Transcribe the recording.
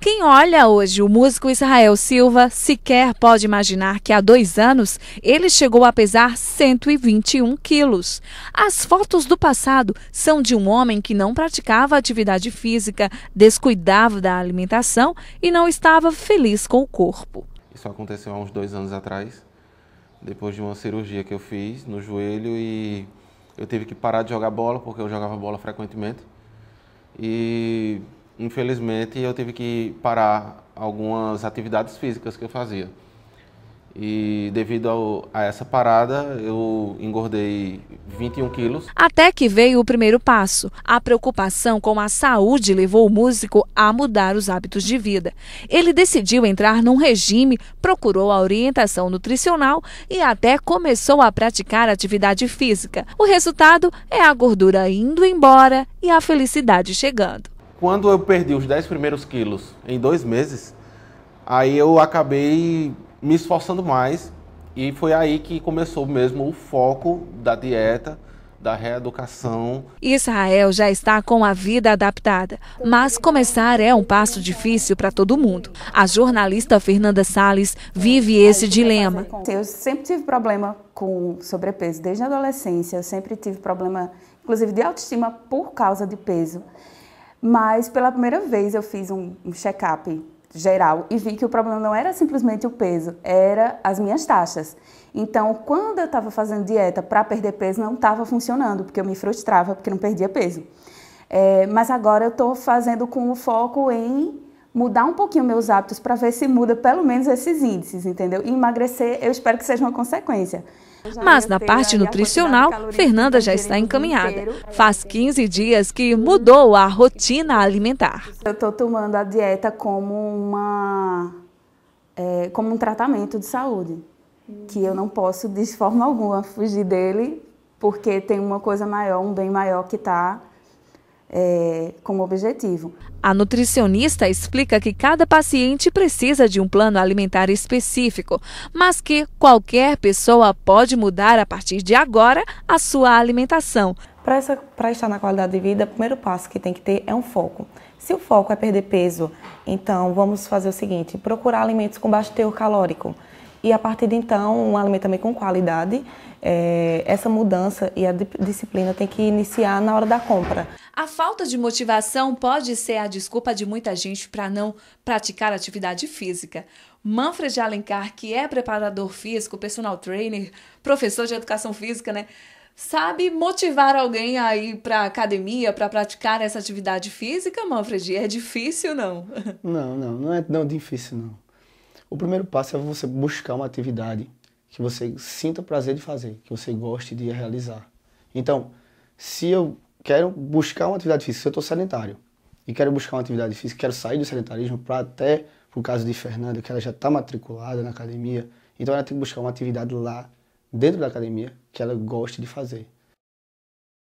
Quem olha hoje o músico Israel Silva sequer pode imaginar que há dois anos ele chegou a pesar 121 quilos. As fotos do passado são de um homem que não praticava atividade física, descuidava da alimentação e não estava feliz com o corpo. Isso aconteceu há uns dois anos atrás, depois de uma cirurgia que eu fiz no joelho e eu tive que parar de jogar bola porque eu jogava bola frequentemente. E infelizmente, eu tive que parar algumas atividades físicas que eu fazia. E devido ao, a essa parada, eu engordei 21 quilos. Até que veio o primeiro passo. A preocupação com a saúde levou o músico a mudar os hábitos de vida. Ele decidiu entrar num regime, procurou a orientação nutricional e até começou a praticar atividade física. O resultado é a gordura indo embora e a felicidade chegando. Quando eu perdi os 10 primeiros quilos em dois meses, aí eu acabei me esforçando mais e foi aí que começou mesmo o foco da dieta da reeducação. Israel já está com a vida adaptada, mas começar é um passo difícil para todo mundo. A jornalista Fernanda Sales vive esse dilema. Eu sempre tive problema com sobrepeso desde a adolescência, eu sempre tive problema inclusive de autoestima por causa de peso. Mas pela primeira vez eu fiz um, um check-up geral e vi que o problema não era simplesmente o peso, era as minhas taxas. Então, quando eu estava fazendo dieta para perder peso, não estava funcionando, porque eu me frustrava porque não perdia peso. É, mas agora eu estou fazendo com o foco em mudar um pouquinho meus hábitos para ver se muda pelo menos esses índices, entendeu? E emagrecer, eu espero que seja uma consequência. Mas na parte nutricional, Fernanda já está encaminhada. Faz 15 dias que mudou a rotina alimentar. Eu estou tomando a dieta como uma é, como um tratamento de saúde, que eu não posso de forma alguma fugir dele, porque tem uma coisa maior, um bem maior que está é, como objetivo. A nutricionista explica que cada paciente precisa de um plano alimentar específico, mas que qualquer pessoa pode mudar a partir de agora a sua alimentação. Para estar na qualidade de vida, o primeiro passo que tem que ter é um foco. Se o foco é perder peso, então vamos fazer o seguinte: procurar alimentos com baixo teor calórico. E a partir de então, um alimento também com qualidade, é, essa mudança e a disciplina tem que iniciar na hora da compra. A falta de motivação pode ser a desculpa de muita gente para não praticar atividade física. Manfred Alencar, que é preparador físico, personal trainer, professor de educação física, né? Sabe motivar alguém a ir para academia para praticar essa atividade física, Manfred? É difícil, não? Não, não, não é não difícil, não o primeiro passo é você buscar uma atividade que você sinta prazer de fazer, que você goste de realizar. Então, se eu quero buscar uma atividade física, se eu estou sedentário e quero buscar uma atividade física, quero sair do sedentarismo para até, por caso de Fernanda, que ela já está matriculada na academia, então ela tem que buscar uma atividade lá dentro da academia que ela goste de fazer.